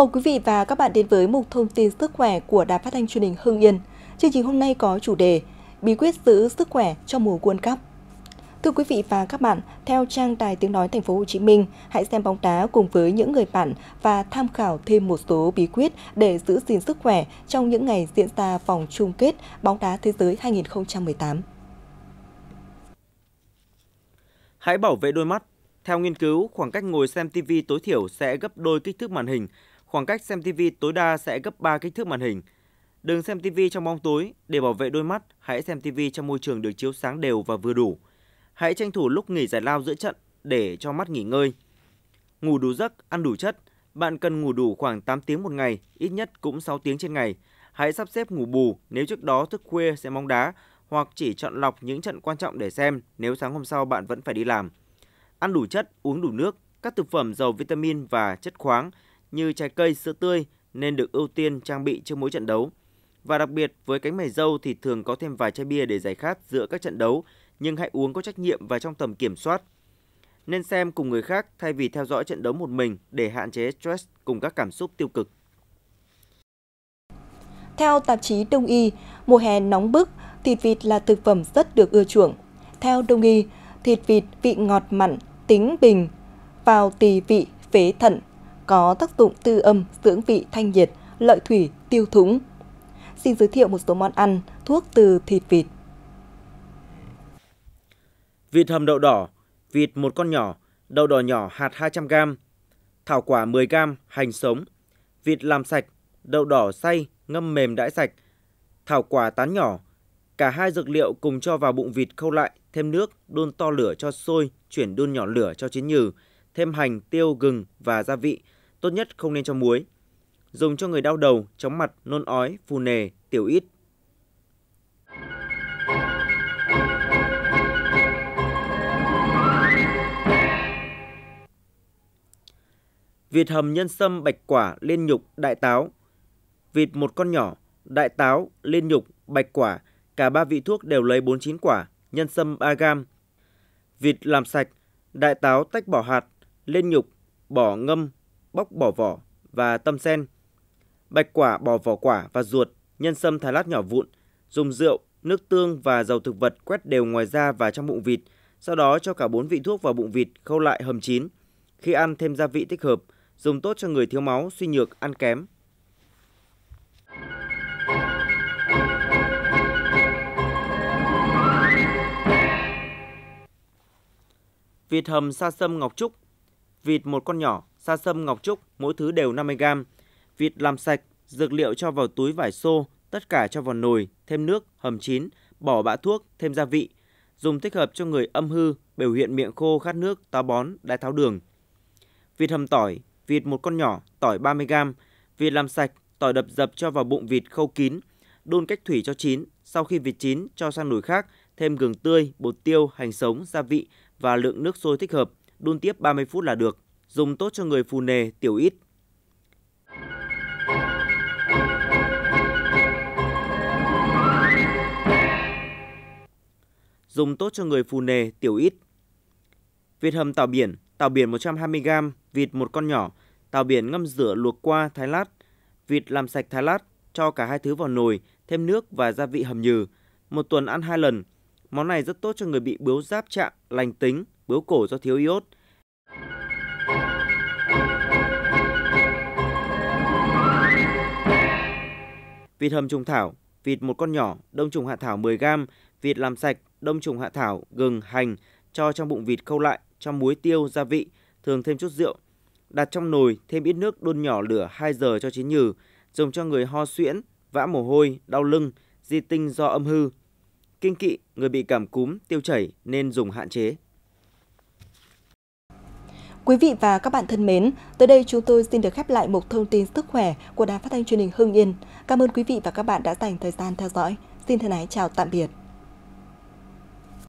Mời quý vị và các bạn đến với mục thông tin sức khỏe của Đài Phát thanh Truyền hình Hưng Yên. Chương trình hôm nay có chủ đề Bí quyết giữ sức khỏe trong mùa World Cup. Thưa quý vị và các bạn, theo trang Đài Tiếng Nói Thành phố Hồ Chí Minh, hãy xem bóng đá cùng với những người bạn và tham khảo thêm một số bí quyết để giữ gìn sức khỏe trong những ngày diễn ra vòng chung kết bóng đá thế giới 2018. Hãy bảo vệ đôi mắt. Theo nghiên cứu, khoảng cách ngồi xem TV tối thiểu sẽ gấp đôi kích thước màn hình khoảng cách xem TV tối đa sẽ gấp 3 kích thước màn hình. Đừng xem TV trong bóng tối, để bảo vệ đôi mắt, hãy xem TV trong môi trường được chiếu sáng đều và vừa đủ. Hãy tranh thủ lúc nghỉ giải lao giữa trận để cho mắt nghỉ ngơi. Ngủ đủ giấc, ăn đủ chất. Bạn cần ngủ đủ khoảng 8 tiếng một ngày, ít nhất cũng 6 tiếng trên ngày. Hãy sắp xếp ngủ bù nếu trước đó thức khuya xem bóng đá hoặc chỉ chọn lọc những trận quan trọng để xem nếu sáng hôm sau bạn vẫn phải đi làm. Ăn đủ chất, uống đủ nước, các thực phẩm giàu vitamin và chất khoáng – như trái cây, sữa tươi nên được ưu tiên trang bị trước mỗi trận đấu. Và đặc biệt với cánh mày dâu thì thường có thêm vài chai bia để giải khát giữa các trận đấu, nhưng hãy uống có trách nhiệm và trong tầm kiểm soát. Nên xem cùng người khác thay vì theo dõi trận đấu một mình để hạn chế stress cùng các cảm xúc tiêu cực. Theo tạp chí Đông y, mùa hè nóng bức, thịt vịt là thực phẩm rất được ưa chuộng. Theo Đông y, thịt vịt vị ngọt mặn, tính bình, vào tỳ vị, phế thận, có tác dụng tư âm, dưỡng vị thanh nhiệt, lợi thủy, tiêu thủng. Xin giới thiệu một số món ăn, thuốc từ thịt vịt. Vịt hầm đậu đỏ, vịt một con nhỏ, đậu đỏ nhỏ hạt 200g, thảo quả 10g, hành sống, vịt làm sạch, đậu đỏ xay, ngâm mềm đãi sạch, thảo quả tán nhỏ, cả hai dược liệu cùng cho vào bụng vịt khâu lại, thêm nước, đun to lửa cho sôi, chuyển đun nhỏ lửa cho chín nhừ, thêm hành, tiêu, gừng và gia vị, tốt nhất không nên cho muối. Dùng cho người đau đầu, chóng mặt, nôn ói, phù nề, tiểu ít. Vịt hầm nhân sâm bạch quả liên nhục đại táo. Vịt một con nhỏ, đại táo, liên nhục, bạch quả, cả ba vị thuốc đều lấy 49 quả, nhân sâm 3 gam. Vịt làm sạch, đại táo tách bỏ hạt, liên nhục, bỏ ngâm bóc bỏ vỏ và tâm sen. Bạch quả bỏ vỏ quả và ruột, nhân sâm thái lát nhỏ vụn, dùng rượu, nước tương và dầu thực vật quét đều ngoài da và trong bụng vịt, sau đó cho cả bốn vị thuốc vào bụng vịt khâu lại hầm chín. Khi ăn thêm gia vị thích hợp, dùng tốt cho người thiếu máu, suy nhược, ăn kém. Vịt hầm sa sâm ngọc trúc, vịt một con nhỏ, sa sâm ngọc trúc mỗi thứ đều 50 g, vịt làm sạch, dược liệu cho vào túi vải xô, tất cả cho vào nồi, thêm nước, hầm chín, bỏ bã thuốc, thêm gia vị, dùng thích hợp cho người âm hư, biểu hiện miệng khô, khát nước, táo bón, đái tháo đường. Vịt hầm tỏi, vịt một con nhỏ, tỏi 30 g, vịt làm sạch, tỏi đập dập cho vào bụng vịt khâu kín, đun cách thủy cho chín, sau khi vịt chín cho sang nồi khác, thêm gừng tươi, bột tiêu, hành sống, gia vị và lượng nước sôi thích hợp, đun tiếp 30 phút là được dùng tốt cho người phù nề, tiểu ít. Dùng tốt cho người phù nề, tiểu ít. Vịt hầm tàu biển, tàu biển 120g, vịt một con nhỏ, tàu biển ngâm rửa luộc qua thái lát, vịt làm sạch thái lát, cho cả hai thứ vào nồi, thêm nước và gia vị hầm nhừ. Một tuần ăn hai lần. Món này rất tốt cho người bị bướu giáp trạng, lành tính, bướu cổ do thiếu iốt – vịt hầm trùng thảo, vịt một con nhỏ, đông trùng hạ thảo 10 g, vịt làm sạch, đông trùng hạ thảo, gừng, hành, cho trong bụng vịt khâu lại, cho muối tiêu, gia vị, thường thêm chút rượu. Đặt trong nồi, thêm ít nước đun nhỏ lửa 2 giờ cho chín nhừ, dùng cho người ho suyễn, vã mồ hôi, đau lưng, di tinh do âm hư. Kinh kỵ, người bị cảm cúm, tiêu chảy nên dùng hạn chế. Quý vị và các bạn thân mến, tới đây chúng tôi xin được khép lại một thông tin sức khỏe của Đài Phát thanh Truyền hình Hưng Yên. Cảm ơn quý vị và các bạn đã dành thời gian theo dõi. Xin thân ái chào tạm biệt.